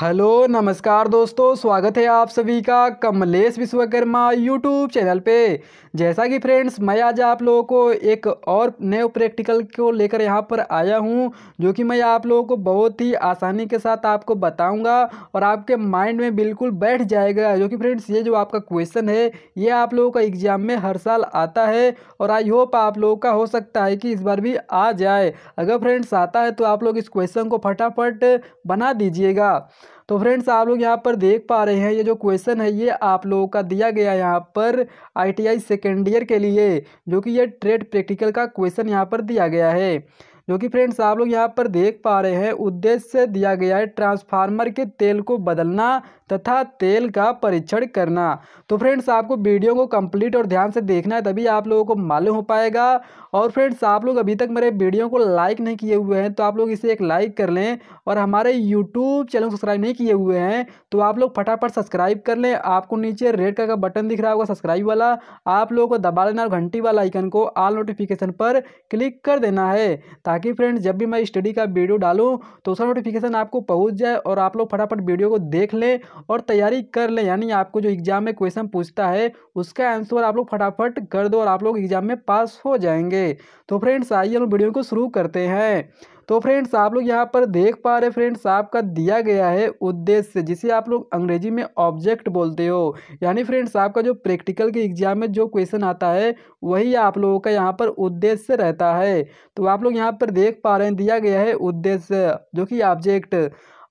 hello नमस्कार दोस्तों स्वागत है आप सभी का कमलेश विश्वकर्मा यूट्यूब चैनल पे जैसा कि फ्रेंड्स मैं आज आप लोगों को एक और नए प्रैक्टिकल को लेकर यहाँ पर आया हूँ जो कि मैं आप लोगों को बहुत ही आसानी के साथ आपको बताऊँगा और आपके माइंड में बिल्कुल बैठ जाएगा जो कि फ्रेंड्स ये जो आपका क्वेश्चन है ये आप लोगों का एग्ज़ाम में हर साल आता है और आई होप आप लोगों का हो सकता है कि इस बार भी आ जाए अगर फ्रेंड्स आता है तो आप लोग इस क्वेश्चन को फटाफट बना दीजिएगा तो फ्रेंड्स आप लोग यहाँ पर देख पा रहे हैं ये जो क्वेश्चन है ये आप लोगों का दिया गया यहाँ पर आई सेकेंड ईयर के लिए जो कि ये ट्रेड प्रैक्टिकल का क्वेश्चन यहाँ पर दिया गया है जो कि फ्रेंड्स आप लोग यहाँ पर देख पा रहे हैं उद्देश्य दिया गया है ट्रांसफार्मर के तेल को बदलना तथा तेल का परीक्षण करना तो फ्रेंड्स आपको वीडियो को कंप्लीट और ध्यान से देखना है तभी आप लोगों को मालूम हो पाएगा और फ्रेंड्स आप लोग अभी तक मेरे वीडियो को लाइक नहीं किए हुए हैं तो आप लोग इसे एक लाइक कर लें और हमारे यूट्यूब चैनल सब्सक्राइब नहीं किए हुए हैं तो आप लोग फटाफट सब्सक्राइब कर लें आपको नीचे रेड कलर का बटन दिख रहा होगा सब्सक्राइब वाला आप लोगों को दबा लेना और घंटी वाला आइकन को आल नोटिफिकेशन पर क्लिक कर देना है ताकि ताकि फ्रेंड्स जब भी मैं स्टडी का वीडियो डालूँ तो उसका नोटिफिकेशन आपको पहुँच जाए और आप लोग फटाफट वीडियो को देख लें और तैयारी कर लें यानी आपको जो एग्ज़ाम में क्वेश्चन पूछता है उसका आंसर आप लोग फटाफट कर दो और आप लोग एग्ज़ाम में पास हो जाएंगे तो फ्रेंड्स आइए हम वीडियो को शुरू करते हैं तो फ्रेंड्स आप लोग यहाँ पर देख पा रहे फ्रेंड्स आपका दिया गया है उद्देश्य जिसे आप लोग अंग्रेजी में ऑब्जेक्ट बोलते हो यानी फ्रेंड्स आपका जो प्रैक्टिकल के एग्जाम में जो क्वेश्चन आता है वही आप लोगों का यहाँ पर उद्देश्य रहता है तो आप लोग यहाँ पर देख पा रहे हैं दिया गया है उद्देश्य जो कि ऑब्जेक्ट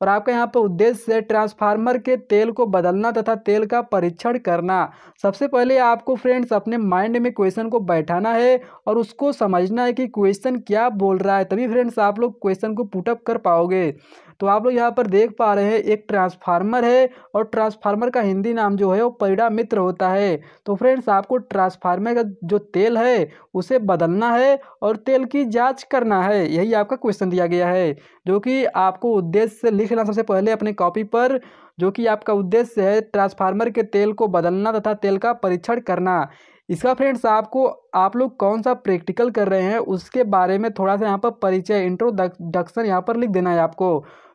और आपका यहाँ पर उद्देश्य है ट्रांसफार्मर के तेल को बदलना तथा तेल का परीक्षण करना सबसे पहले आपको फ्रेंड्स अपने माइंड में क्वेश्चन को बैठाना है और उसको समझना है कि क्वेश्चन क्या बोल रहा है तभी फ्रेंड्स आप लोग क्वेश्चन को पुटअप कर पाओगे तो आप लोग यहाँ पर देख पा रहे हैं एक ट्रांसफार्मर है और ट्रांसफार्मर का हिंदी नाम जो है वो पैड़ा मित्र होता है तो फ्रेंड्स आपको ट्रांसफार्मर का जो तेल है उसे बदलना है और तेल की जाँच करना है यही आपका क्वेश्चन दिया गया है जो कि आपको उद्देश्य लिखना सबसे पहले अपने कॉपी पर जो कि आपका उद्देश्य है ट्रांसफार्मर के तेल को बदलना तथा तेल का परीक्षण करना इसका फ्रेंड्स आपको आप लोग कौन सा प्रैक्टिकल कर रहे हैं उसके बारे में थोड़ा सा यहाँ पर परिचय इंट्रोडक्शन यहाँ पर लिख देना है आपको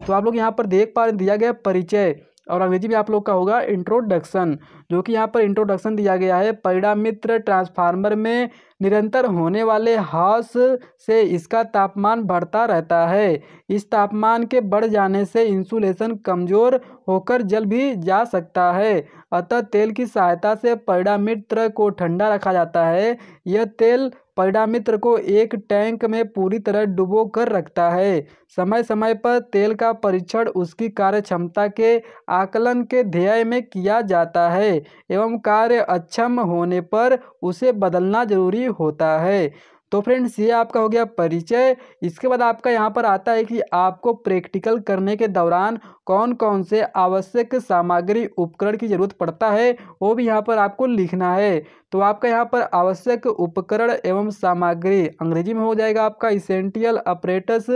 तो आप लोग यहाँ पर देख पा दिया गया परिचय और अंग्रेजी में आप लोग का होगा इंट्रोडक्शन जो कि यहाँ पर इंट्रोडक्शन दिया गया है परिणामित्र ट्रांसफार्मर में निरंतर होने वाले हास से इसका तापमान बढ़ता रहता है इस तापमान के बढ़ जाने से इंसुलेशन कमज़ोर होकर जल भी जा सकता है अतः तेल की सहायता से परिणामित्र को ठंडा रखा जाता है यह तेल परिणामित्र को एक टैंक में पूरी तरह डुबो कर रखता है समय समय पर तेल का परीक्षण उसकी कार्य क्षमता के आकलन के ध्येय में किया जाता है एवं कार्य अक्षम होने पर उसे बदलना जरूरी होता है तो फ्रेंड्स ये आपका हो गया परिचय इसके बाद आपका यहाँ पर आता है कि आपको प्रैक्टिकल करने के दौरान कौन कौन से आवश्यक सामग्री उपकरण की ज़रूरत पड़ता है वो भी यहाँ पर आपको लिखना है तो आपका यहाँ पर आवश्यक उपकरण एवं सामग्री अंग्रेजी में हो जाएगा आपका इसेंटियल अप्रेटस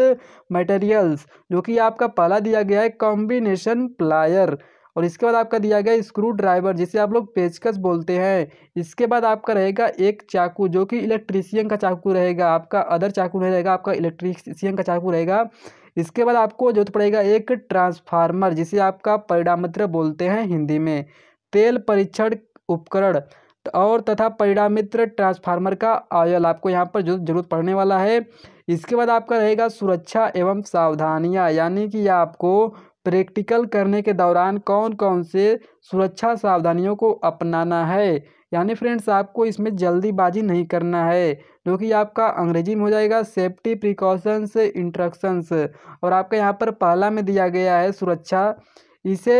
मटेरियल्स जो कि आपका पहला दिया गया है कॉम्बिनेशन प्लायर और इसके बाद आपका दिया गया स्क्रू ड्राइवर जिसे आप लोग पेचकस बोलते हैं इसके बाद आपका रहेगा एक चाकू जो कि इलेक्ट्रीशियन का चाकू रहेगा आपका अदर चाकू नहीं रहेगा आपका इलेक्ट्रीशियन का चाकू रहेगा इसके बाद आपको जरूरत पड़ेगा एक ट्रांसफार्मर जिसे आपका परिणामित्र बोलते हैं हिंदी में तेल परीक्षण उपकरण और तथा परिणामित्र ट्रांसफार्मर का आयल आपको यहाँ पर जो जरूरत पड़ने वाला है इसके बाद आपका रहेगा सुरक्षा एवं सावधानियाँ यानी कि आपको प्रैक्टिकल करने के दौरान कौन कौन से सुरक्षा सावधानियों को अपनाना है यानी फ्रेंड्स आपको इसमें जल्दीबाजी नहीं करना है जो कि आपका अंग्रेजी में हो जाएगा सेफ्टी प्रिकॉशंस इंट्रक्शंस और आपका यहाँ पर पहला में दिया गया है सुरक्षा इसे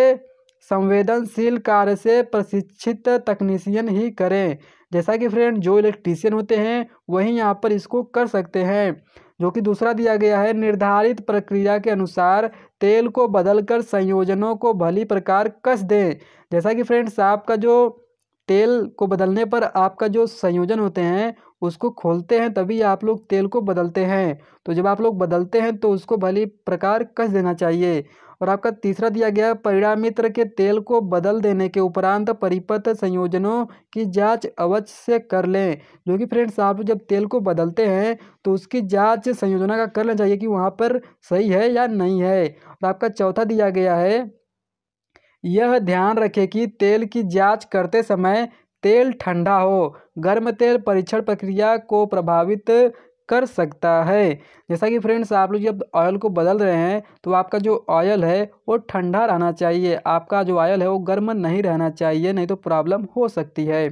संवेदनशील कार्य से प्रशिक्षित तकनीशियन ही करें जैसा कि फ्रेंड जो इलेक्ट्रीशियन होते हैं वही यहाँ पर इसको कर सकते हैं जो कि दूसरा दिया गया है निर्धारित प्रक्रिया के अनुसार तेल को बदलकर संयोजनों को भली प्रकार कस दें जैसा कि फ्रेंड्स आपका जो तेल को बदलने पर आपका जो संयोजन होते हैं उसको खोलते हैं तभी आप लोग तेल को बदलते हैं तो जब आप लोग बदलते हैं तो उसको भली प्रकार कस देना चाहिए और आपका तीसरा दिया गया परिणामित्र के तेल को बदल देने के उपरांत परिपथ संयोजनों की जांच अवश्य से कर लें जो कि फ्रेंड्स आप जब तेल को बदलते हैं तो उसकी जांच संयोजना का करना चाहिए कि वहाँ पर सही है या नहीं है और आपका चौथा दिया गया है यह ध्यान रखें कि तेल की जाँच करते समय तेल ठंडा हो गर्म तेल परीक्षण प्रक्रिया को प्रभावित कर सकता है जैसा कि फ्रेंड्स आप लोग जब ऑयल को बदल रहे हैं तो आपका जो ऑयल है वो ठंडा रहना चाहिए आपका जो ऑयल है वो गर्म नहीं रहना चाहिए नहीं तो प्रॉब्लम हो सकती है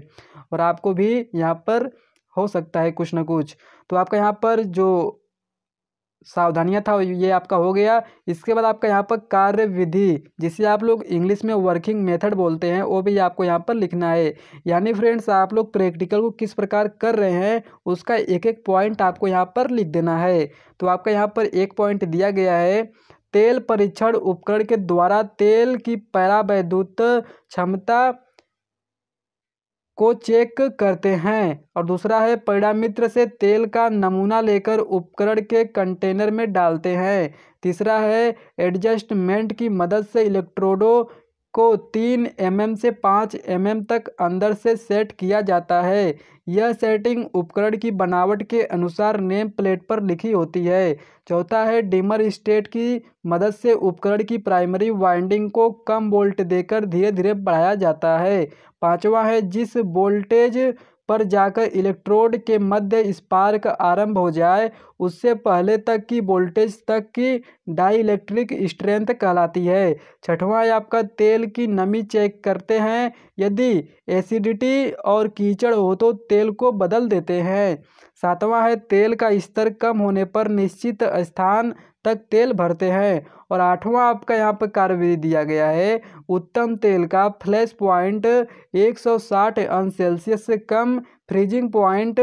और आपको भी यहाँ पर हो सकता है कुछ ना कुछ तो आपका यहाँ पर जो सावधानियां था ये आपका हो गया इसके बाद आपका यहाँ पर कार्य विधि जिसे आप लोग इंग्लिश में वर्किंग मेथड बोलते हैं वो भी आपको यहाँ पर लिखना है यानी फ्रेंड्स आप लोग प्रैक्टिकल को किस प्रकार कर रहे हैं उसका एक एक पॉइंट आपको यहाँ पर लिख देना है तो आपका यहाँ पर एक पॉइंट दिया गया है तेल परीक्षण उपकरण के द्वारा तेल की पैरा क्षमता को चेक करते हैं और दूसरा है पैडामित्र से तेल का नमूना लेकर उपकरण के कंटेनर में डालते हैं तीसरा है एडजस्टमेंट की मदद से इलेक्ट्रोडों को तीन एम से पाँच एम तक अंदर से सेट किया जाता है यह सेटिंग उपकरण की बनावट के अनुसार नेम प्लेट पर लिखी होती है चौथा है डिमर स्टेट की मदद से उपकरण की प्राइमरी वाइंडिंग को कम वोल्ट देकर धीरे धीरे बढ़ाया जाता है पांचवा है जिस वोल्टेज पर जाकर इलेक्ट्रोड के मध्य स्पार्क आरंभ हो जाए उससे पहले तक की वोल्टेज तक की डाइलेक्ट्रिक स्ट्रेंथ कहलाती है छठवां आपका तेल की नमी चेक करते हैं यदि एसिडिटी और कीचड़ हो तो तेल को बदल देते हैं सातवां है तेल का स्तर कम होने पर निश्चित स्थान तक तेल भरते हैं और आठवां आपका यहाँ पर कार्यविधि दिया गया है उत्तम तेल का फ्लैश पॉइंट 160 अंश सेल्सियस से कम फ्रीजिंग पॉइंट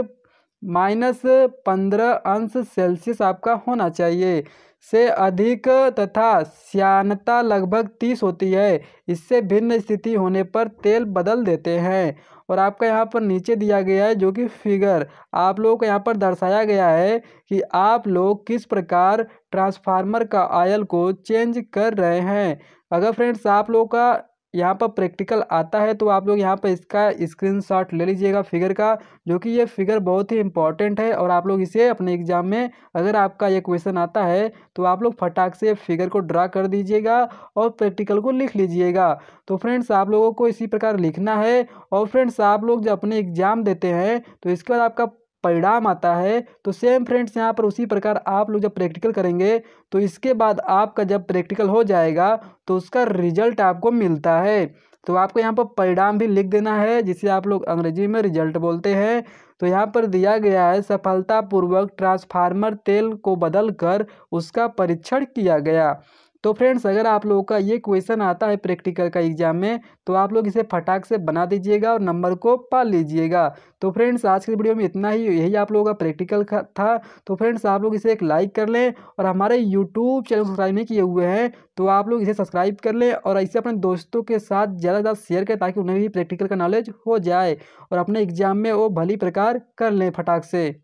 माइनस पंद्रह अंश सेल्सियस आपका होना चाहिए से अधिक तथा श्यानता लगभग तीस होती है इससे भिन्न स्थिति होने पर तेल बदल देते हैं और आपका यहाँ पर नीचे दिया गया है जो कि फिगर आप लोगों को यहाँ पर दर्शाया गया है कि आप लोग किस प्रकार ट्रांसफार्मर का आयल को चेंज कर रहे हैं अगर फ्रेंड्स आप लोगों का यहाँ पर प्रैक्टिकल आता है तो आप लोग यहाँ पर इसका स्क्रीनशॉट ले लीजिएगा फिगर का जो कि ये फिगर बहुत ही इंपॉर्टेंट है और आप लोग इसे अपने एग्जाम में अगर आपका ये क्वेश्चन आता है तो आप लोग फटाक से फिगर को ड्रा कर दीजिएगा और प्रैक्टिकल को लिख लीजिएगा तो फ्रेंड्स आप लोगों को इसी प्रकार लिखना है और फ्रेंड्स आप लोग जब अपने एग्ज़ाम देते हैं तो इसके बाद आपका परिणाम आता है तो सेम फ्रेंड्स यहाँ पर उसी प्रकार आप लोग जब प्रैक्टिकल करेंगे तो इसके बाद आपका जब प्रैक्टिकल हो जाएगा तो उसका रिजल्ट आपको मिलता है तो आपको यहाँ पर परिणाम भी लिख देना है जिसे आप लोग अंग्रेजी में रिजल्ट बोलते हैं तो यहाँ पर दिया गया है सफलतापूर्वक ट्रांसफार्मर तेल को बदल कर उसका परीक्षण किया गया तो फ्रेंड्स अगर आप लोगों का ये क्वेश्चन आता है प्रैक्टिकल का एग्जाम में तो आप लोग इसे फटाक से बना दीजिएगा और नंबर को पा लीजिएगा तो फ्रेंड्स आज के वीडियो में इतना ही यही आप लोगों का प्रैक्टिकल था तो फ्रेंड्स आप लोग इसे एक लाइक कर लें और हमारे यूट्यूब चैनल सब्सक्राइब नहीं किए हुए हैं तो आप लोग इसे सब्सक्राइब कर लें और इसे अपने दोस्तों के साथ ज़्यादा से ज़्यादा शेयर करें ताकि उन्हें भी प्रैक्टिकल का नॉलेज हो जाए और अपने एग्जाम में वो भली प्रकार कर लें फटाक से